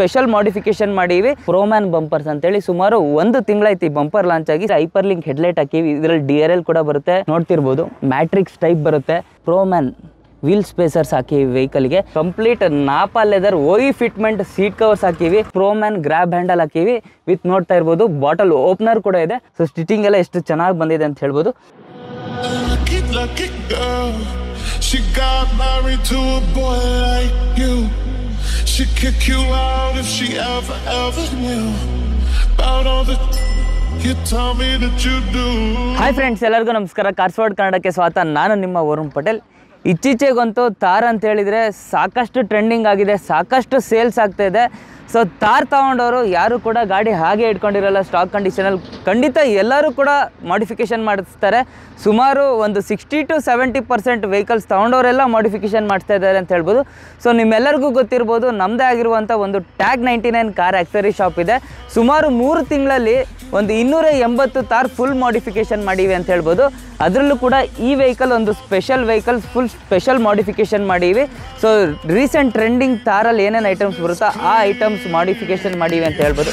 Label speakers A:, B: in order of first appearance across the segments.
A: special modification ಮಾಡಿವಿ ಪ್ರೋಮ್ಯಾನ್ bumpers ಅಂತ ಹೇಳಿ ಸುಮಾರು ಒಂದು ತಿಂಗಳಾಯ್ತು ಈ ಬಂಪರ್ ಲಾಂಚ್ ಆಗಿ ಹೈಪರ್ ಲಿಂಕ್ ಹೆಡ್ಲೈಟ್ ಹಾಕಿವಿ ಇದರಲ್ಲಿ ಡಿ ಆರ್ ಎಲ್ ಕೂಡ ಬರುತ್ತೆ ನೋಡ್ತಿರ್ಬೋದು ಮ್ಯಾಟ್ರಿಕ್ಸ್ ಟೈಪ್ ಬರುತ್ತೆ ಪ್ರೋಮ್ಯಾನ್ ವೀಲ್ ಸ್ಪೇಸರ್ಸ್ ಹಾಕಿವಿ ವೆಹಿಕಲ್ಗೆ complete nappa leather OE fitment seat covers ಹಾಕಿವಿ ಪ್ರೋಮ್ಯಾನ್ ಗ್ರಾಬ್ ಹ್ಯಾಂಡಲ್ ಹಾಕಿವಿ ವಿತ್ ನೋಡ್ತಾ ಇರ್ಬೋದು ಬಾಟಲ್ ಓಪನರ್ ಕೂಡ ಇದೆ ಸೊ ಸ್ಟಿಚಿಂಗ್ ಎಲ್ಲ ಎಷ್ಟು ಚೆನ್ನಾಗಿ ಬಂದಿದೆ ಅಂತ ಹೇಳ್ಬೋದು She'd kick you out if she ever, ever knew about all the hi friends ಎಲ್ಲರಿಗೂ ನಮಸ್ಕಾರ ಕಾರ್ಸ್ವಾಡ್ ಕನ್ನಡಕ್ಕೆ ಸ್ವಾಗತ ನಾನು ನಿಮ್ಮ ವರುಣ್ ಪಟೇಲ್ ಇತ್ತೀಚೆಗಂತೂ ತಾರ್ ಅಂತ ಹೇಳಿದರೆ ಸಾಕಷ್ಟು ಟ್ರೆಂಡಿಂಗ್ ಆಗಿದೆ ಸಾಕಷ್ಟು ಸೇಲ್ಸ್ ಆಗ್ತಾ ಇದೆ ಸೊ ತಾರ್ ತೊಗೊಂಡವರು ಯಾರು ಕೂಡ ಗಾಡಿ ಹಾಗೆ ಇಟ್ಕೊಂಡಿರಲ್ಲ ಸ್ಟಾಕ್ ಕಂಡೀಷನಲ್ಲಿ ಖಂಡಿತ ಎಲ್ಲರೂ ಕೂಡ ಮಾಡಿಫಿಕೇಷನ್ ಮಾಡಿಸ್ತಾರೆ ಸುಮಾರು ಒಂದು sixty to seventy percent vehicles ತೊಗೊಂಡವರೆಲ್ಲ ಮಾಡಿಫಿಕೇಷನ್ ಮಾಡಿಸ್ತಾ ಇದ್ದಾರೆ ಅಂತ ಹೇಳ್ಬೋದು ಸೊ ನಿಮ್ಮೆಲ್ಲರಿಗೂ ಗೊತ್ತಿರ್ಬೋದು ನಮ್ಮದೇ ಆಗಿರುವಂಥ ಒಂದು Tag ninety nine car accessory shop ಇದೆ ಸುಮಾರು ಮೂರು ತಿಂಗಳಲ್ಲಿ ಒಂದು ಇನ್ನೂರ ಎಂಬತ್ತು ತಾರ್ ಫುಲ್ ಮಾಡಿಫಿಕೇಷನ್ ಮಾಡಿವೆ ಅಂತ ಹೇಳ್ಬೋದು ಅದರಲ್ಲೂ ಕೂಡ ಈ ವೆಹಿಕಲ್ ಒಂದು special vehicle full special modification ಮಾಡಿವಿ ಸೊ ರೀಸೆಂಟ್ ಟ್ರೆಂಡಿಂಗ್ ತಾರಲ್ಲಿ ಏನೇನು ಐಟಮ್ಸ್ ಬರುತ್ತೋ ಆ ಐಟಮ್ಸ್ ಮಾಡಿಫಿಕೇಶನ್ ಮಾಡಿವೆ ಅಂತ ಹೇಳ್ಬೋದು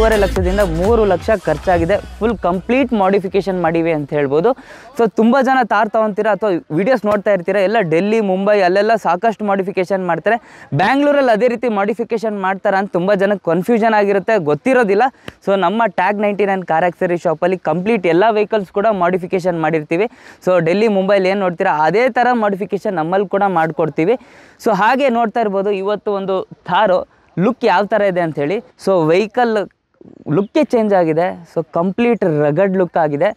A: ಎರಡೂವರೆ ಲಕ್ಷದಿಂದ ಮೂರು ಲಕ್ಷ ಖರ್ಚಾಗಿದೆ ಫುಲ್ ಕಂಪ್ಲೀಟ್ ಮಾಡಿಫಿಕೇಶನ್ ಮಾಡಿವೆ ಅಂತ ಹೇಳ್ಬೋದು ಸೊ ತುಂಬ ಜನ ತಾರ್ ತೊಗೊತೀರಾ ಅಥವಾ ವಿಡಿಯೋಸ್ ನೋಡ್ತಾ ಇರ್ತೀರಾ ಎಲ್ಲ ಡೆಲ್ಲಿ ಮುಂಬೈ ಅಲ್ಲೆಲ್ಲ ಸಾಕಷ್ಟು ಮಾಡಿಫಿಕೇಶನ್ ಮಾಡ್ತಾರೆ ಬ್ಯಾಂಗ್ಳೂರಲ್ಲಿ ಅದೇ ರೀತಿ ಮಾಡಿಫಿಕೇಶನ್ ಮಾಡ್ತಾರೆ ಅಂತ ತುಂಬ ಜನಕ್ಕೆ ಕನ್ಫ್ಯೂಷನ್ ಆಗಿರುತ್ತೆ ಗೊತ್ತಿರೋದಿಲ್ಲ ಸೊ ನಮ್ಮ ಟ್ಯಾಗ್ ನೈಂಟಿ ನೈನ್ ಕಾರ್ಯಾಕ್ಸರಿ ಶಾಪಲ್ಲಿ ಕಂಪ್ಲೀಟ್ ಎಲ್ಲ ವೆಹಿಕಲ್ಸ್ ಕೂಡ ಮಾಡಿಫಿಕೇಶನ್ ಮಾಡಿರ್ತೀವಿ ಸೊ ಡೆಲ್ಲಿ ಮುಂಬೈಲಿ ಏನು ನೋಡ್ತೀರಾ ಅದೇ ಥರ ಮಾಡಿಫಿಕೇಶನ್ ನಮ್ಮಲ್ಲಿ ಕೂಡ ಮಾಡಿಕೊಡ್ತೀವಿ ಸೊ ಹಾಗೆ ನೋಡ್ತಾ ಇರ್ಬೋದು ಇವತ್ತು ಒಂದು ಥಾರು ಲುಕ್ ಯಾವ ಥರ ಇದೆ ಅಂಥೇಳಿ ಸೊ ವೆಹಿಕಲ್ ಲುಕ್ಕೇ ಚೇಂಜ್ ಆಗಿದೆ ಸೊ ಕಂಪ್ಲೀಟ್ ರಗಡ್ ಲುಕ್ ಆಗಿದೆ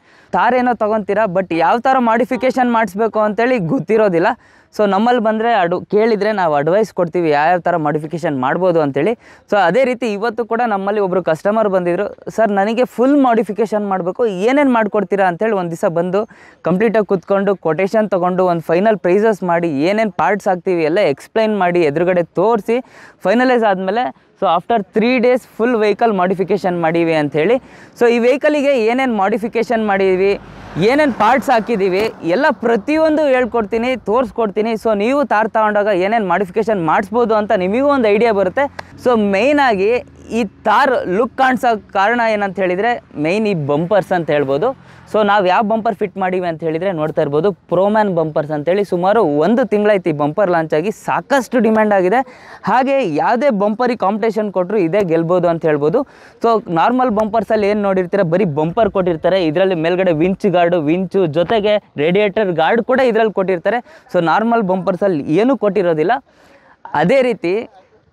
A: ಏನೋ ತೊಗೊತೀರಾ ಬಟ್ ಯಾವ ಥರ ಮಾಡಿಫಿಕೇಷನ್ ಮಾಡಿಸ್ಬೇಕು ಅಂತೇಳಿ ಗೊತ್ತಿರೋದಿಲ್ಲ ಸೊ ನಮ್ಮಲ್ಲಿ ಬಂದರೆ ಅಡು ಕೇಳಿದರೆ ನಾವು ಅಡ್ವೈಸ್ ಕೊಡ್ತೀವಿ ಯಾವ ಥರ ಮಾಡಿಫಿಕೇಷನ್ ಮಾಡ್ಬೋದು ಅಂತೇಳಿ ಸೊ ಅದೇ ರೀತಿ ಇವತ್ತು ಕೂಡ ನಮ್ಮಲ್ಲಿ ಒಬ್ಬರು ಕಸ್ಟಮರ್ ಬಂದಿದ್ದರು ಸರ್ ನನಗೆ ಫುಲ್ ಮಾಡಿಫಿಕೇಷನ್ ಮಾಡಬೇಕು ಏನೇನು ಮಾಡಿಕೊಡ್ತೀರಾ ಅಂತೇಳಿ ಒಂದು ದಿವಸ ಬಂದು ಕಂಪ್ಲೀಟಾಗಿ ಕೂತ್ಕೊಂಡು ಕೊಟೇಶನ್ ತೊಗೊಂಡು ಒಂದು ಫೈನಲ್ ಪ್ರೈಸಸ್ ಮಾಡಿ ಏನೇನು ಪಾರ್ಟ್ಸ್ ಹಾಕ್ತೀವಿ ಎಲ್ಲ ಎಕ್ಸ್ಪ್ಲೈನ್ ಮಾಡಿ ಎದುರುಗಡೆ ತೋರಿಸಿ ಫೈನಲೈಸ್ ಆದಮೇಲೆ so after three days full vehicle modification ಮಾಡೀವಿ ಅಂಥೇಳಿ ಸೊ ಈ ವೆಹಿಕಲಿಗೆ ಏನೇನು ಮಾಡಿಫಿಕೇಷನ್ ಮಾಡಿದ್ವಿ ಮಾಡಿದ್ದೀವಿ ಏನೇನು ಪಾರ್ಟ್ಸ್ ಹಾಕಿದ್ದೀವಿ ಎಲ್ಲ ಪ್ರತಿಯೊಂದು ಹೇಳ್ಕೊಡ್ತೀನಿ ತೋರಿಸ್ಕೊಡ್ತೀನಿ ಸೊ ನೀವು ತಾರ್ ತಗೊಂಡಾಗ ಏನೇನು ಮಾಡಿಫಿಕೇಶನ್ ಮಾಡಿಸ್ಬೋದು ಅಂತ ನಿಮಗೂ ಒಂದು ಐಡಿಯಾ ಬರುತ್ತೆ ಸೊ ಮೇಯ್ನಾಗಿ ಈ ತಾರ್ ಲುಕ್ ಕಾಣಿಸೋ ಕಾರಣ ಏನಂತ ಹೇಳಿದರೆ ಮೇಯ್ನ್ ಈ ಬಂಪರ್ಸ್ ಅಂತ ಹೇಳ್ಬೋದು ಸೊ ನಾವು ಯಾವ ಬಂಪರ್ ಫಿಟ್ ಮಾಡಿವಿ ಅಂತ ಹೇಳಿದರೆ ನೋಡ್ತಾ ಇರ್ಬೋದು ಪ್ರೋಮ್ಯಾನ್ ಬಂಪರ್ಸ್ ಅಂತೇಳಿ ಸುಮಾರು ಒಂದು ತಿಂಗಳಾಯ್ತು ಈ ಬಂಪರ್ ಲಾಂಚಾಗಿ ಸಾಕಷ್ಟು ಡಿಮ್ಯಾಂಡ್ ಆಗಿದೆ ಹಾಗೆ ಯಾವುದೇ ಬಂಪರಿಗೆ ಕಾಂಪಿಟೇಷನ್ ಕೊಟ್ಟರು ಇದೇ ಗೆಲ್ಬೋದು ಅಂತ ಹೇಳ್ಬೋದು ಸೊ ನಾರ್ಮಲ್ ಬಂಪರ್ಸಲ್ಲಿ ಏನು ನೋಡಿರ್ತೀರ ಬರೀ ಬಂಪರ್ ಕೊಟ್ಟಿರ್ತಾರೆ ಇದರಲ್ಲಿ ಮೇಲ್ಗಡೆ ವಿಂಚ್ ಗಾರ್ಡು ವಿಂಚು ಜೊತೆಗೆ ರೇಡಿಯೇಟರ್ ಗಾರ್ಡ್ ಕೂಡ ಇದರಲ್ಲಿ ಕೊಟ್ಟಿರ್ತಾರೆ ಸೊ ನಾರ್ಮಲ್ ಬಂಪರ್ಸಲ್ಲಿ ಏನೂ ಕೊಟ್ಟಿರೋದಿಲ್ಲ ಅದೇ ರೀತಿ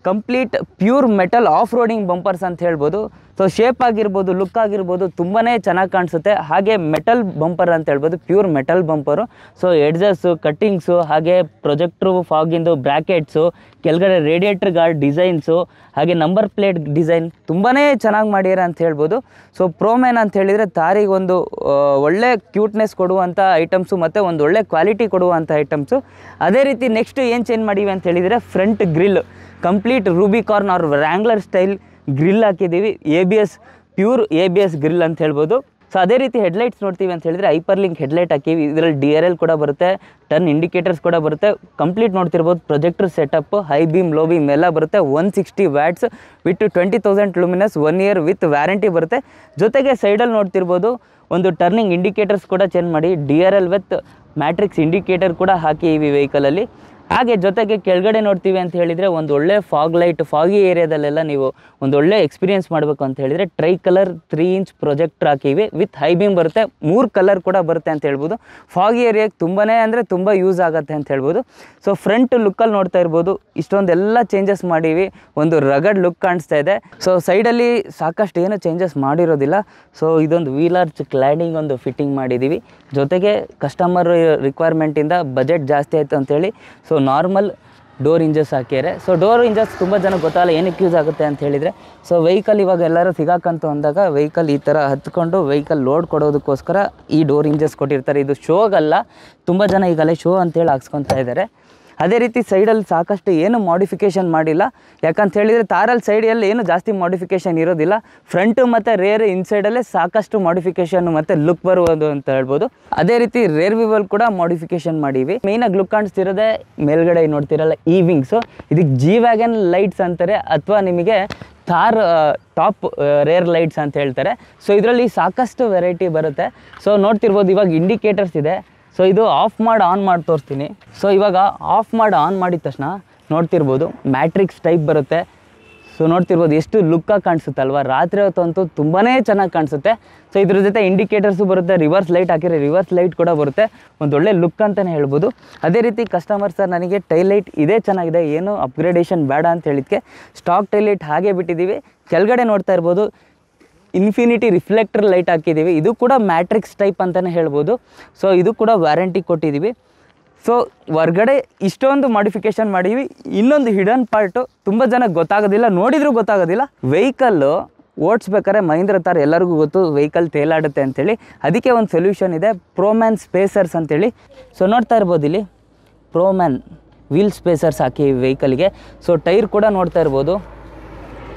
A: complete pure metal off roading bumpers ಅಂತ ಹೇಳ್ಬೋದು ಸೊ ಶೇಪ್ ಆಗಿರ್ಬೋದು ಲುಕ್ ಆಗಿರ್ಬೋದು ತುಂಬಾ ಚೆನ್ನಾಗಿ ಕಾಣಿಸುತ್ತೆ ಹಾಗೆ ಮೆಟಲ್ ಬಂಪರ್ ಅಂತ ಹೇಳ್ಬೋದು pure metal bumper so edges cuttings ಹಾಗೆ ಪ್ರೊಜೆಕ್ಟ್ರು ಫಾಗಿಂದು ಬ್ರ್ಯಾಕೆಟ್ಸು ಕೆಳಗಡೆ ರೇಡಿಯೇಟರ್ ಗಾರ್ಡ್ ಡಿಸೈನ್ಸು ಹಾಗೆ ನಂಬರ್ ಪ್ಲೇಟ್ ಡಿಸೈನ್ ತುಂಬಾ ಚೆನ್ನಾಗಿ ಮಾಡ್ಯಾರ ಅಂತ ಹೇಳ್ಬೋದು ಸೊ ಪ್ರೋಮೆನ್ ಅಂತ ಹೇಳಿದರೆ ತಾರಿಗೊಂದು ಒಳ್ಳೆ ಕ್ಯೂಟ್ನೆಸ್ ಕೊಡುವಂಥ ಐಟಮ್ಸು ಮತ್ತು ಒಂದು ಒಳ್ಳೆ ಕ್ವಾಲಿಟಿ ಕೊಡುವಂಥ ಐಟಮ್ಸು ಅದೇ ರೀತಿ ನೆಕ್ಸ್ಟ್ ಏನು ಚೇಂಜ್ ಮಾಡಿವಿ ಅಂತ ಹೇಳಿದರೆ front grill complete Rubicon ಅವ್ರ ರ್ಯಾಂಗ್ಲರ್ ಸ್ಟೈಲ್ ಗ್ರಿಲ್ ಹಾಕಿದ್ದೀವಿ A B S pure A B S grill ಅಂತ ಹೇಳ್ಬೋದು ಸೊ ಅದೇ ರೀತಿ ಹೆಡ್ಲೈಟ್ಸ್ ನೋಡ್ತೀವಿ ಅಂತ ಹೇಳಿದ್ರೆ ಐಪರ್ ಲಿಂಕ್ ಹೆಡ್ಲೈಟ್ ಹಾಕಿವಿ ಇದರಲ್ಲಿ ಡಿ ಆರ್ ಎಲ್ ಕೂಡ ಬರುತ್ತೆ ಟರ್ನ್ ಇಂಡಿಕೇಟರ್ಸ್ ಕೂಡ ಬರುತ್ತೆ ಕಂಪ್ಲೀಟ್ ನೋಡ್ತಿರ್ಬೋದು projector setup high beam low beam ಎಲ್ಲ ಬರುತ್ತೆ one sixty watts with twenty thousand luminous one year with warranty ಬರುತ್ತೆ ಜೊತೆಗೆ ಸೈಡಲ್ಲಿ ನೋಡ್ತಿರ್ಬೋದು ಒಂದು ಟರ್ನಿಂಗ್ ಇಂಡಿಕೇಟರ್ಸ್ ಕೂಡ ಚೇಂಜ್ ಮಾಡಿ D R L with matrix indicator ಕೂಡ ಹಾಕಿ ಈ ವೆಹಿಕಲಲ್ಲಿ ಹಾಗೆ ಜೊತೆಗೆ ಕೆಳಗಡೆ ನೋಡ್ತೀವಿ ಅಂತ ಹೇಳಿದರೆ ಒಂದು ಒಳ್ಳೆ ಫಾಗ್ ಲೈಟ್ ಫಾಗಿ ಏರಿಯಾದಲ್ಲೆಲ್ಲ ನೀವು ಒಂದು ಒಳ್ಳೆ ಎಕ್ಸ್ಪೀರಿಯನ್ಸ್ ಮಾಡಬೇಕು ಅಂತ ಹೇಳಿದರೆ tri colour three inch projector ಹಾಕಿವಿ ವಿತ್ ಬೀಮ್ ಬರುತ್ತೆ ಮೂರು ಕಲರ್ ಕೂಡ ಬರುತ್ತೆ ಅಂತ ಹೇಳ್ಬೋದು ಫಾಗಿ ಏರಿಯಾಗೆ ತುಂಬಾ ಅಂದರೆ ತುಂಬ ಯೂಸ್ ಆಗುತ್ತೆ ಅಂತ ಹೇಳ್ಬೋದು ಸೊ ಫ್ರಂಟ್ ಲುಕ್ಕಲ್ಲಿ ನೋಡ್ತಾ ಇರ್ಬೋದು ಇಷ್ಟೊಂದೆಲ್ಲ ಚೇಂಜಸ್ ಮಾಡೀವಿ ಒಂದು ರಗಡ್ ಲುಕ್ ಕಾಣಿಸ್ತಾ ಇದೆ ಸೊ ಸೈಡಲ್ಲಿ ಸಾಕಷ್ಟು ಏನು ಚೇಂಜಸ್ ಮಾಡಿರೋದಿಲ್ಲ ಸೊ ಇದೊಂದು ವೀಲರ್ ಕ್ಲಾಡಿಂಗ್ ಒಂದು ಫಿಟ್ಟಿಂಗ್ ಮಾಡಿದ್ದೀವಿ ಜೊತೆಗೆ ಕಸ್ಟಮರ್ ರಿಕ್ವೈರ್ಮೆಂಟಿಂದ ಬಜೆಟ್ ಜಾಸ್ತಿ ಆಯಿತು ಅಂತೇಳಿ ಸೊ ನಾರ್ಮಲ್ ಡೋರ್ ಇಂಜಸ್ ಹಾಕಿದ್ದಾರೆ ಸೊ ಡೋರ್ ಇಂಜಸ್ ತುಂಬ ಜನ ಗೊತ್ತಾಗಲ್ಲ ಏನಕ್ಕೆ ಯೂಸ್ ಆಗುತ್ತೆ ಅಂತ ಹೇಳಿದರೆ ಸೊ ವೆಹಿಕಲ್ ಇವಾಗ ಎಲ್ಲರೂ ಸಿಗಾಕಂತ ಅಂದಾಗ ವೆಹಿಕಲ್ ಈ ಥರ ಹತ್ಕೊಂಡು ವೆಹಿಕಲ್ ಲೋಡ್ ಕೊಡೋದಕ್ಕೋಸ್ಕರ ಈ ಡೋರ್ ಇಂಜಸ್ ಕೊಟ್ಟಿರ್ತಾರೆ ಇದು ಶೋಗಲ್ಲ ತುಂಬ ಜನ ಈಗಲೇ ಶೋ ಅಂತೇಳಿ ಹಾಕ್ಸ್ಕೊತಾ ಇದ್ದಾರೆ ಅದೇ ರೀತಿ ಸೈಡಲ್ಲಿ ಸಾಕಷ್ಟು ಏನು ಮಾಡಿಫಿಕೇಷನ್ ಮಾಡಿಲ್ಲ ಯಾಕಂತ ಹೇಳಿದರೆ ತಾರಲ್ಲಿ ಸೈಡಲ್ಲಿ ಏನು ಜಾಸ್ತಿ ಮಾಡಿಫಿಕೇಷನ್ ಇರೋದಿಲ್ಲ ಫ್ರಂಟು ಮತ್ತು ರೇರ್ ಇನ್ಸೈಡಲ್ಲೇ ಸಾಕಷ್ಟು ಮಾಡಿಫಿಕೇಷನ್ ಮತ್ತು ಲುಕ್ ಬರುವುದು ಅಂತ ಹೇಳ್ಬೋದು ಅದೇ ರೀತಿ ರೇರ್ ವಿವಲ್ ಕೂಡ ಮಾಡಿಫಿಕೇಷನ್ ಮಾಡಿವಿ ಮೇಯ್ನಾಗಿ ಲುಕ್ ಕಾಣಿಸ್ತಿರೋದೇ ಮೇಲ್ಗಡೆ ನೋಡ್ತಿರಲ್ಲ ಈ ವಿಂಗ್ಸು ಇದಕ್ಕೆ ಜಿ ವ್ಯಾಗನ್ ಲೈಟ್ಸ್ ಅಂತಾರೆ ಅಥವಾ ನಿಮಗೆ ಥಾರ್ ಟಾಪ್ ರೇರ್ ಲೈಟ್ಸ್ ಅಂತ ಹೇಳ್ತಾರೆ ಸೊ ಇದರಲ್ಲಿ ಸಾಕಷ್ಟು ವೆರೈಟಿ ಬರುತ್ತೆ ಸೊ ನೋಡ್ತಿರ್ಬೋದು ಇವಾಗ ಇಂಡಿಕೇಟರ್ಸ್ ಇದೆ ಸೊ ಇದು ಆಫ್ ಮಾಡಿ ಆನ್ ಮಾಡಿ ತೋರಿಸ್ತೀನಿ ಸೊ ಇವಾಗ ಆಫ್ ಮಾಡಿ ಆನ್ ಮಾಡಿದ ತಕ್ಷಣ ನೋಡ್ತಿರ್ಬೋದು ಮ್ಯಾಟ್ರಿಕ್ಸ್ ಟೈಪ್ ಬರುತ್ತೆ ಸೊ ನೋಡ್ತಿರ್ಬೋದು ಎಷ್ಟು ಲುಕ್ಕಾಗಿ ಅಲ್ವಾ ರಾತ್ರಿ ಹೊತ್ತಂತೂ ತುಂಬಾ ಚೆನ್ನಾಗಿ ಕಾಣಿಸುತ್ತೆ ಸೊ ಇದ್ರ ಜೊತೆ ಇಂಡಿಕೇಟರ್ಸು ಬರುತ್ತೆ ರಿವರ್ಸ್ ಲೈಟ್ ಹಾಕಿದರೆ ರಿವರ್ಸ್ ಲೈಟ್ ಕೂಡ ಬರುತ್ತೆ ಒಂದೊಳ್ಳೆ ಲುಕ್ ಅಂತಲೇ ಹೇಳ್ಬೋದು ಅದೇ ರೀತಿ ಕಸ್ಟಮರ್ ಸರ್ ನನಗೆ ಟೈಲೈಟ್ ಇದೇ ಚೆನ್ನಾಗಿದೆ ಏನು ಅಪ್ಗ್ರೇಡೇಷನ್ ಬೇಡ ಅಂತ ಹೇಳಿದಕ್ಕೆ ಸ್ಟಾಕ್ ಟೈಲೈಟ್ ಹಾಗೆ ಬಿಟ್ಟಿದ್ದೀವಿ ಕೆಳಗಡೆ ನೋಡ್ತಾ ಇರ್ಬೋದು ಇನ್ಫಿನಿಟಿ ರಿಫ್ಲೆಕ್ಟರ್ ಲೈಟ್ ಹಾಕಿದ್ದೀವಿ ಇದು ಕೂಡ ಮ್ಯಾಟ್ರಿಕ್ಸ್ ಟೈಪ್ ಅಂತಲೇ ಹೇಳ್ಬೋದು ಸೊ ಇದು ಕೂಡ ವ್ಯಾರಂಟಿ ಕೊಟ್ಟಿದ್ದೀವಿ ಸೊ ಹೊರ್ಗಡೆ ಇಷ್ಟೊಂದು ಮಾಡಿಫಿಕೇಶನ್ ಮಾಡೀವಿ ಇನ್ನೊಂದು ಹಿಡನ್ ಪಾರ್ಟು ತುಂಬ ಜನ ಗೊತ್ತಾಗೋದಿಲ್ಲ ನೋಡಿದರೂ ಗೊತ್ತಾಗೋದಿಲ್ಲ ವೆಹಿಕಲ್ಲು ಓಡಿಸ್ಬೇಕಾದ್ರೆ ಮಹೀಂದ್ರ ಥರ ಎಲ್ಲರಿಗೂ ಗೊತ್ತು ವೆಹಿಕಲ್ ತೇಲಾಡುತ್ತೆ ಅಂಥೇಳಿ ಅದಕ್ಕೆ ಒಂದು ಸೊಲ್ಯೂಷನ್ ಇದೆ ಪ್ರೋಮ್ಯಾನ್ ಸ್ಪೇಸರ್ಸ್ ಅಂತೇಳಿ ಸೊ ನೋಡ್ತಾ ಇರ್ಬೋದು ಇಲ್ಲಿ ಪ್ರೋಮ್ಯಾನ್ ವೀಲ್ ಸ್ಪೇಸರ್ಸ್ ಹಾಕಿ ವೆಹಿಕಲ್ಗೆ ಸೊ ಟೈರ್ ಕೂಡ ನೋಡ್ತಾ ಇರ್ಬೋದು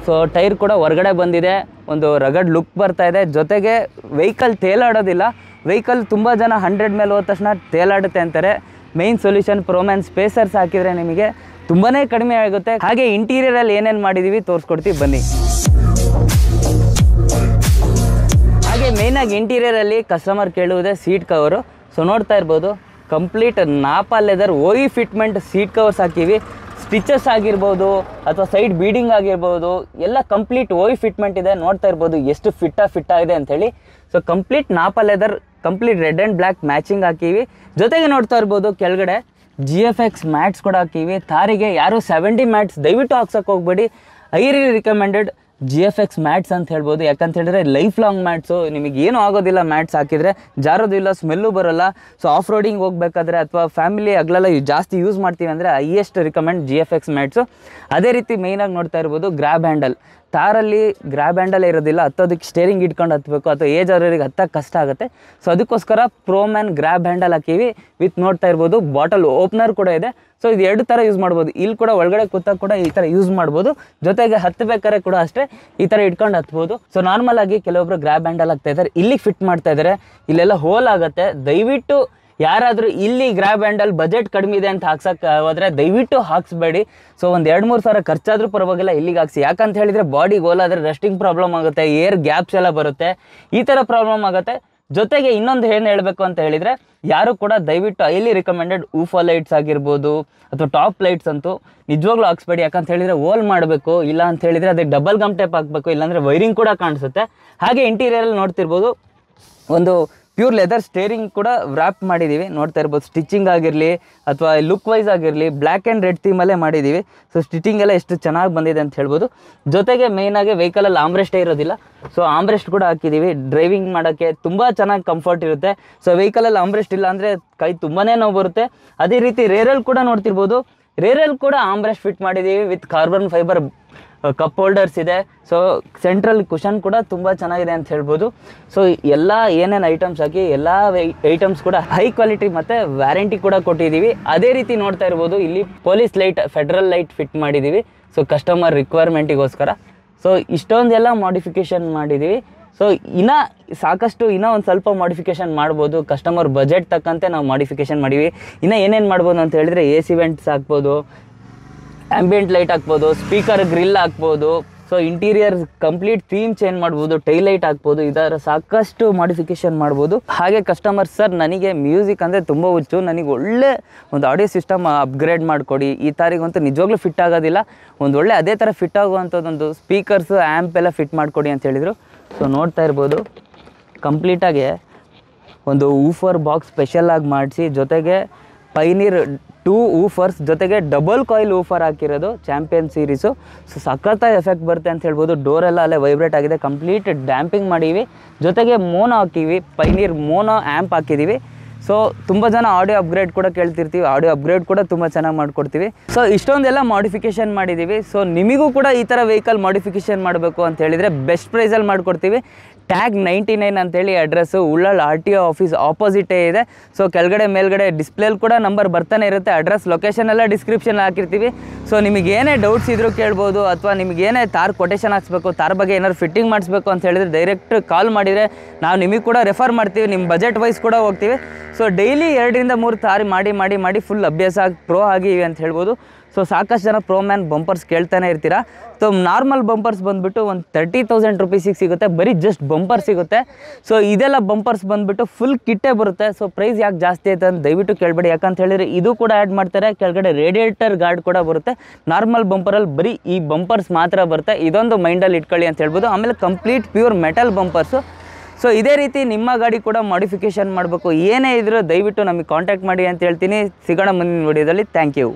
A: ಸೊ ಟೈರ್ ಕೂಡ ಹೊರಗಡೆ ಬಂದಿದೆ ಒಂದು ರಗಡ್ ಲುಕ್ ಬರ್ತಾ ಇದೆ ಜೊತೆಗೆ ವೆಹಿಕಲ್ ತೇಲಾಡೋದಿಲ್ಲ ವೆಹಿಕಲ್ ತುಂಬ ಜನ ಹಂಡ್ರೆಡ್ ಮೇಲೆ ಹೋದ ತಕ್ಷಣ ತೇಲಾಡುತ್ತೆ ಅಂತಾರೆ ಮೈನ್ ಸೊಲ್ಯೂಷನ್ ಪ್ರೋಮ್ಯಾನ್ ಸ್ಪೇಸರ್ಸ್ ಹಾಕಿದರೆ ನಿಮಗೆ ತುಂಬಾ ಕಡಿಮೆ ಆಗುತ್ತೆ ಹಾಗೆ ಇಂಟೀರಿಯರಲ್ಲಿ ಏನೇನು ಮಾಡಿದ್ದೀವಿ ತೋರಿಸ್ಕೊಡ್ತೀವಿ ಬನ್ನಿ ಹಾಗೆ ಮೇಯ್ನಾಗಿ ಇಂಟೀರಿಯರಲ್ಲಿ ಕಸ್ಟಮರ್ ಕೇಳುವುದೇ ಸೀಟ್ ಕವರು ಸೊ ನೋಡ್ತಾ ಇರ್ಬೋದು complete nappa leather OE fitment seat covers ಹಾಕಿವಿ ಸ್ಟಿಚಸ್ ಆಗಿರ್ಬೋದು ಅಥವಾ ಸೈಡ್ ಬೀಡಿಂಗ್ ಆಗಿರ್ಬೋದು ಎಲ್ಲ ಕಂಪ್ಲೀಟ್ ಓಯ್ ಫಿಟ್ಮೆಂಟ್ ಇದೆ ನೋಡ್ತಾ ಇರ್ಬೋದು ಎಷ್ಟು ಫಿಟ್ಟ ಫಿಟ್ಟ ಇದೆ ಅಂಥೇಳಿ so complete nappa leather complete red and black matching ಹಾಕೀವಿ ಜೊತೆಗೆ ನೋಡ್ತಾ ಇರ್ಬೋದು ಕೆಳಗಡೆ ಜಿ ಎಫ್ ಎಕ್ಸ್ ಮ್ಯಾಟ್ಸ್ ಕೂಡ ಹಾಕೀವಿ ತಾರಿಗೆ ಯಾರು ಸೆವೆಂಟಿ ಮ್ಯಾಟ್ಸ್ ದಯವಿಟ್ಟು ಹಾಕ್ಸೋಕೆ ಹೋಗ್ಬೇಡಿ ಐರಿ recommended G F X mats ಅಂತ ಹೇಳ್ಬೋದು ಯಾಕಂತ ಹೇಳಿದ್ರೆ ಲೈಫ್ ಲಾಂಗ್ ಮ್ಯಾಟ್ಸು ನಿಮಗೆ ಏನೂ ಆಗೋದಿಲ್ಲ ಮ್ಯಾಟ್ಸ್ ಹಾಕಿದರೆ ಜಾರೋದು ಇಲ್ಲ ಸ್ಮೆಲ್ಲು ಬರೋಲ್ಲ ಸೊ ಆಫ್ ರೋಡಿಂಗ್ ಹೋಗಬೇಕಾದ್ರೆ ಅಥವಾ ಫ್ಯಾಮಿಲಿ ಅಗಲೆಲ್ಲ ಜಾಸ್ತಿ ಯೂಸ್ ಮಾಡ್ತೀವಿ ಅಂದರೆ highest recommend G F X mats ಅದೇ ರೀತಿ ಮೇಯ್ನಾಗಿ ನೋಡ್ತಾ ಇರ್ಬೋದು ಗ್ರ್ಯಾಬ್ ಹ್ಯಾಂಡಲ್ ತಾರಲ್ಲಿ ಗ್ರ್ಯಾಬ್ ಹ್ಯಾಂಡಲ್ ಇರೋದಿಲ್ಲ ಹತ್ತೋದಕ್ಕೆ ಸ್ಟೇರಿಂಗ್ ಇಟ್ಕೊಂಡು ಹತ್ತಬೇಕು ಅಥವಾ ಏಜ್ ಅವರಿಗೆ ಹತ್ತಕ್ಕೆ ಕಷ್ಟ ಆಗುತ್ತೆ ಸೊ ಅದಕ್ಕೋಸ್ಕರ ಪ್ರೋ ಮ್ಯಾನ್ ಗ್ರ್ಯಾಬ್ ಹ್ಯಾಂಡಲ್ ಹಾಕೀವಿ ವಿತ್ ನೋಡ್ತಾ ಇರ್ಬೋದು ಬಾಟಲ್ ಓಪನರ್ ಕೂಡ ಇದೆ ಸೊ ಇದು ಎರಡು ಥರ ಯೂಸ್ ಮಾಡ್ಬೋದು ಇಲ್ಲಿ ಕೂಡ ಒಳಗಡೆ ಕೂತಾಗ ಕೂಡ ಈ ಥರ ಯೂಸ್ ಮಾಡ್ಬೋದು ಜೊತೆಗೆ ಹತ್ಬೇಕಾರೆ ಕೂಡ ಅಷ್ಟೇ ಈ ಥರ ಇಟ್ಕೊಂಡು ಹತ್ಬೋದು ಸೊ ನಾರ್ಮಲ್ ಆಗಿ ಕೆಲವೊಬ್ಬರು ಗ್ರ್ಯಾಬ್ ಹ್ಯಾಂಡಲ್ ಆಗ್ತಾ ಇದ್ದಾರೆ ಇಲ್ಲಿಗೆ ಫಿಟ್ ಮಾಡ್ತಾ ಇದ್ದಾರೆ ಇಲ್ಲೆಲ್ಲ ಹೋಲ್ ಆಗುತ್ತೆ ದಯವಿಟ್ಟು ಯಾರಾದರೂ ಇಲ್ಲಿ ಗ್ರ್ಯಾಬ್ ಹ್ಯಾಂಡಲ್ಲಿ ಬಜೆಟ್ ಕಡಿಮೆ ಇದೆ ಅಂತ ಹಾಕ್ಸಕ್ಕೆ ಹೋದರೆ ದಯವಿಟ್ಟು ಹಾಕ್ಸ್ಬೇಡಿ ಸೊ ಒಂದು ಎರಡು ಮೂರು ಸಾವಿರ ಖರ್ಚಾದರೂ ಪರವಾಗಿಲ್ಲ ಇಲ್ಲಿಗೆ ಹಾಕ್ಸಿ ಯಾಕಂತ ಹೇಳಿದರೆ ಬಾಡಿಗೆ ಹೋಲಾದರೆ ರೆಸ್ಟಿಂಗ್ ಪ್ರಾಬ್ಲಮ್ ಆಗುತ್ತೆ ಏರ್ ಗ್ಯಾಪ್ಸ್ ಎಲ್ಲ ಬರುತ್ತೆ ಈ ಥರ ಪ್ರಾಬ್ಲಮ್ ಆಗುತ್ತೆ ಜೊತೆಗೆ ಇನ್ನೊಂದು ಏನು ಹೇಳಬೇಕು ಅಂತ ಹೇಳಿದರೆ ಯಾರು ಕೂಡ ದಯವಿಟ್ಟು ಐಲಿ ರಿಕಮೆಂಡೆಡ್ ಊಫಾ ಲೈಟ್ಸ್ ಆಗಿರ್ಬೋದು ಅಥವಾ ಟಾಪ್ ಲೈಟ್ಸ್ ಅಂತೂ ನಿಜವಾಗ್ಲೂ ಹಾಕ್ಸ್ಬೇಡಿ ಯಾಕಂತ ಹೇಳಿದರೆ ಓಲ್ ಮಾಡಬೇಕು ಇಲ್ಲ ಅಂತ ಹೇಳಿದರೆ ಅದಕ್ಕೆ ಡಬಲ್ ಗಮ್ ಟೇಪ್ ಹಾಕಬೇಕು ಇಲ್ಲಾಂದರೆ ವೈರಿಂಗ್ ಕೂಡ ಕಾಣಿಸುತ್ತೆ ಹಾಗೆ ಇಂಟೀರಿಯರಲ್ಲಿ ನೋಡ್ತಿರ್ಬೋದು ಒಂದು ಪ್ಯೂರ್ ಲೆದರ್ ಸ್ಟೇರಿಂಗ್ ಕೂಡ ವ್ರ್ಯಾಪ್ ಮಾಡಿದ್ದೀವಿ ನೋಡ್ತಾ ಇರ್ಬೋದು ಸ್ಟಿಚಿಂಗ್ ಆಗಿರಲಿ ಅಥವಾ ಲುಕ್ ವೈಸ್ ಆಗಿರಲಿ ಬ್ಲ್ಯಾಕ್ ಆ್ಯಂಡ್ ರೆಡ್ ಥೀಮಲ್ಲೇ ಮಾಡಿದ್ದೀವಿ ಸೊ ಸ್ಟಿಚಿಂಗ್ ಎಲ್ಲ ಎಷ್ಟು ಚೆನ್ನಾಗಿ ಬಂದಿದೆ ಅಂತ ಹೇಳ್ಬೋದು ಜೊತೆಗೆ ಮೇಯ್ನಾಗಿ ವೆಹಿಕಲಲ್ಲಿ ಆಮ್ರೆಸ್ಟೇ ಇರೋದಿಲ್ಲ ಸೊ ಆಮ್ರೆಸ್ಟ್ ಕೂಡ ಹಾಕಿದ್ದೀವಿ ಡ್ರೈವಿಂಗ್ ಮಾಡೋಕ್ಕೆ ತುಂಬ ಚೆನ್ನಾಗಿ ಕಂಫರ್ಟ್ ಇರುತ್ತೆ ಸೊ ವೆಹಿಕಲಲ್ಲಿ ಆಮ್ರೆಸ್ಟ್ ಇಲ್ಲ ಅಂದರೆ ಕೈ ತುಂಬಾ ನೋವು ಬರುತ್ತೆ ಅದೇ ರೀತಿ ರೇರಲ್ಲಿ ಕೂಡ ನೋಡ್ತಿರ್ಬೋದು ರೇರಲ್ಲಿ ಕೂಡ ಆಮ್ರೆಸ್ಟ್ ಫಿಟ್ ಮಾಡಿದ್ದೀವಿ with carbon fibre cup holders ಇದೆ ಸೊ ಸೆಂಟ್ರಲ್ ಕುಷನ್ ಕೂಡ ತುಂಬ ಚೆನ್ನಾಗಿದೆ ಅಂತ ಹೇಳ್ಬೋದು ಸೊ ಎಲ್ಲ ಏನೇನು ಐಟಮ್ಸ್ ಹಾಕಿ ಎಲ್ಲ ಐಟಮ್ಸ್ ಕೂಡ ಹೈ ಕ್ವಾಲಿಟಿ ಮತ್ತು ವ್ಯಾರಂಟಿ ಕೂಡ ಕೊಟ್ಟಿದ್ದೀವಿ ಅದೇ ರೀತಿ ನೋಡ್ತಾ ಇರ್ಬೋದು ಇಲ್ಲಿ police light federal light fit ಮಾಡಿದ್ದೀವಿ ಸೊ ಕಸ್ಟಮರ್ ರಿಕ್ವೈರ್ಮೆಂಟಿಗೋಸ್ಕರ ಸೊ ಇಷ್ಟೊಂದೆಲ್ಲ ಮಾಡಿಫಿಕೇಷನ್ ಮಾಡಿದ್ದೀವಿ ಸೊ ಇನ್ನೂ ಸಾಕಷ್ಟು ಇನ್ನೂ ಒಂದು ಸ್ವಲ್ಪ ಮಾಡಿಫಿಕೇಷನ್ ಮಾಡ್ಬೋದು ಕಸ್ಟಮರ್ ಬಜೆಟ್ ತಕ್ಕಂತೆ ನಾವು ಮಾಡಿಫಿಕೇಷನ್ ಮಾಡೀವಿ ಇನ್ನೂ ಏನೇನು ಮಾಡ್ಬೋದು ಅಂತ ಹೇಳಿದರೆ ಎ ಸಿ ವೆಂಟ್ಸ್ ಹಾಕ್ಬೋದು ಆಂಬಿಯೆಂಟ್ ಲೈಟ್ ಹಾಕ್ಬೋದು ಸ್ಪೀಕರ್ ಗ್ರಿಲ್ ಹಾಕ್ಬೋದು so interior complete theme change ಮಾಡ್ಬೋದು ಟೈಲೈಟ್ ಹಾಕ್ಬೋದು ಇದರ ಸಾಕಷ್ಟು ಮಾಡಿಫಿಕೇಶನ್ ಮಾಡ್ಬೋದು ಹಾಗೆ ಕಸ್ಟಮರ್ ಸರ್ ನನಗೆ ಮ್ಯೂಸಿಕ್ ಅಂದರೆ ತುಂಬ ಹುಚ್ಚು ನನಗೆ ಒಳ್ಳೆ ಒಂದು ಆಡಿಯೋ ಸಿಸ್ಟಮ್ ಅಪ್ಗ್ರೇಡ್ ಮಾಡಿಕೊಡಿ ಈ ತಾರಿಗಂತೂ ನಿಜವಾಗ್ಲೂ ಫಿಟ್ ಆಗೋದಿಲ್ಲ ಒಂದು ಒಳ್ಳೆ ಅದೇ ಥರ ಫಿಟ್ ಆಗುವಂಥದ್ದೊಂದು ಸ್ಪೀಕರ್ಸ್ ಆ್ಯಂಪ್ ಎಲ್ಲ ಫಿಟ್ ಮಾಡಿಕೊಡಿ ಅಂತ ಹೇಳಿದರು ಸೊ ನೋಡ್ತಾ ಇರ್ಬೋದು ಕಂಪ್ಲೀಟಾಗೆ ಒಂದು ಊಫರ್ ಬಾಕ್ಸ್ ಆಗಿ ಮಾಡಿಸಿ ಜೊತೆಗೆ ಪೈನೀರ್ ಟೂ ಊಫರ್ಸ್ ಜೊತೆಗೆ ಡಬಲ್ ಕಾಯಿಲ್ ಊಫರ್ ಹಾಕಿರೋದು ಚಾಂಪಿಯನ್ ಸೀರೀಸು ಸೊ ಸಖತ್ತಾಗಿ ಎಫೆಕ್ಟ್ ಬರುತ್ತೆ ಅಂತ ಹೇಳ್ಬೋದು ಡೋರೆಲ್ಲ ಅಲ್ಲೇ ವೈಬ್ರೇಟ್ ಆಗಿದೆ ಕಂಪ್ಲೀಟ್ ಡ್ಯಾಂಪಿಂಗ್ ಮಾಡೀವಿ ಜೊತೆಗೆ ಮೋನೋ ಹಾಕಿವಿ ಪೈನೀರ್ ಮೋನೋ ಆ್ಯಂಪ್ ಹಾಕಿದ್ದೀವಿ ಸೊ ತುಂಬ ಜನ ಆಡಿಯೋ ಅಪ್ಗ್ರೇಡ್ ಕೂಡ ಕೇಳ್ತಿರ್ತೀವಿ ಆಡಿಯೋ ಅಪ್ಗ್ರೇಡ್ ಕೂಡ ತುಂಬ ಚೆನ್ನಾಗಿ ಮಾಡ್ಕೊಡ್ತೀವಿ ಸೊ ಇಷ್ಟೊಂದೆಲ್ಲ ಮಾಡಿಫಿಕೇಷನ್ ಮಾಡಿದ್ದೀವಿ ಸೊ ನಿಮಗೂ ಕೂಡ ಈ ಥರ ವೆಹಿಕಲ್ ಮಾಡಿಫಿಕೇಷನ್ ಮಾಡಬೇಕು ಅಂತ ಹೇಳಿದರೆ ಬೆಸ್ಟ್ ಪ್ರೈಸಲ್ಲಿ ಮಾಡಿಕೊಡ್ತೀವಿ ಟ್ಯಾಗ್ ನೈಂಟಿ ನೈನ್ ಅಂತೇಳಿ address Ullal R T O office ಆಪೋಸಿಟೇ ಇದೆ ಸೊ ಕೆಳಗಡೆ ಮೇಲ್ಗಡೆ ಡಿಸ್ಪ್ಲೇಲಿ ಕೂಡ ನಂಬರ್ ಬರ್ತಾನೆ ಇರುತ್ತೆ ಅಡ್ರೆಸ್ ಲೊಕೇಶನ್ ಎಲ್ಲ ಡಿಸ್ಕ್ರಿಪ್ಷನ್ ಹಾಕಿರ್ತೀವಿ ಸೊ ನಿಮಗೆ ಏನೇ ಡೌಟ್ಸ್ ಇದ್ರೂ ಕೇಳ್ಬೋದು ಅಥವಾ ನಿಮಗೆ ಏನೇ ತಾರ್ ಕೊಟೇಷನ್ ಹಾಕ್ಸ್ಬೇಕು ತಾರ್ ಬಗ್ಗೆ ಏನಾದ್ರು ಫಿಟ್ಟಿಂಗ್ ಮಾಡಿಸ್ಬೇಕು ಅಂತ ಹೇಳಿದ್ರೆ ಡೈರೆಕ್ಟ್ ಕಾಲ್ ಮಾಡಿದರೆ ನಾವು ನಿಮಗೆ ಕೂಡ ರೆಫರ್ ಮಾಡ್ತೀವಿ ನಿಮ್ಮ ಬಜೆಟ್ ವೈಸ್ ಕೂಡ ಹೋಗ್ತೀವಿ ಸೊ ಡೈಲಿ ಎರಡರಿಂದ ಮೂರು ತಾರಿ ಮಾಡಿ ಮಾಡಿ ಮಾಡಿ ಫುಲ್ ಅಭ್ಯಾಸ ಆಗಿ ಪ್ರೋ ಆಗಿ ಅಂತ ಹೇಳ್ಬೋದು ಸೊ ಸಾಕಷ್ಟು ಜನ ಪ್ರೋ ಮ್ಯಾನ್ ಬಂಪರ್ಸ್ ಕೇಳ್ತಾನೆ ಇರ್ತೀರಾ ಸೊ ನಾರ್ಮಲ್ ಬಂಪರ್ಸ್ ಬಂದುಬಿಟ್ಟು ಒಂದು ತರ್ಟಿ ತೌಸಂಡ್ ರುಪೀಸಿಗೆ ಸಿಗುತ್ತೆ ಬರೀ ಜಸ್ಟ್ ಬಂಪರ್ ಸಿಗುತ್ತೆ ಸೊ ಇದೆಲ್ಲ ಬಂಪರ್ಸ್ ಬಂದುಬಿಟ್ಟು ಫುಲ್ ಕಿಟ್ಟೇ ಬರುತ್ತೆ ಸೊ ಪ್ರೈಸ್ ಯಾಕೆ ಜಾಸ್ತಿ ಆಯ್ತು ಅಂತ ದಯವಿಟ್ಟು ಕೇಳಬೇಡಿ ಯಾಕಂತ ಹೇಳಿದರೆ ಇದು ಕೂಡ ಆ್ಯಡ್ ಮಾಡ್ತಾರೆ ಕೆಳಗಡೆ ರೇಡಿಯೇಟರ್ ಗಾರ್ಡ್ ಕೂಡ ಬರುತ್ತೆ ನಾರ್ಮಲ್ ಬಂಪರಲ್ಲಿ ಬರೀ ಈ ಬಂಪರ್ಸ್ ಮಾತ್ರ ಬರುತ್ತೆ ಇದೊಂದು ಮೈಂಡಲ್ಲಿ ಇಟ್ಕೊಳ್ಳಿ ಅಂತ ಹೇಳ್ಬೋದು ಆಮೇಲೆ complete pure metal bumpers so ಇದೇ ರೀತಿ ನಿಮ್ಮ ಗಾಡಿ ಕೂಡ ಮಾಡಿಫಿಕೇಷನ್ ಮಾಡಬೇಕು ಏನೇ ಇದ್ರೂ ದಯವಿಟ್ಟು ನಮಗೆ ಕಾಂಟ್ಯಾಕ್ಟ್ ಮಾಡಿ ಅಂತ ಹೇಳ್ತೀನಿ ಸಿಗೋಣ ಮುಂದಿನ ವಿಡಿಯೋದಲ್ಲಿ ಥ್ಯಾಂಕ್ ಯು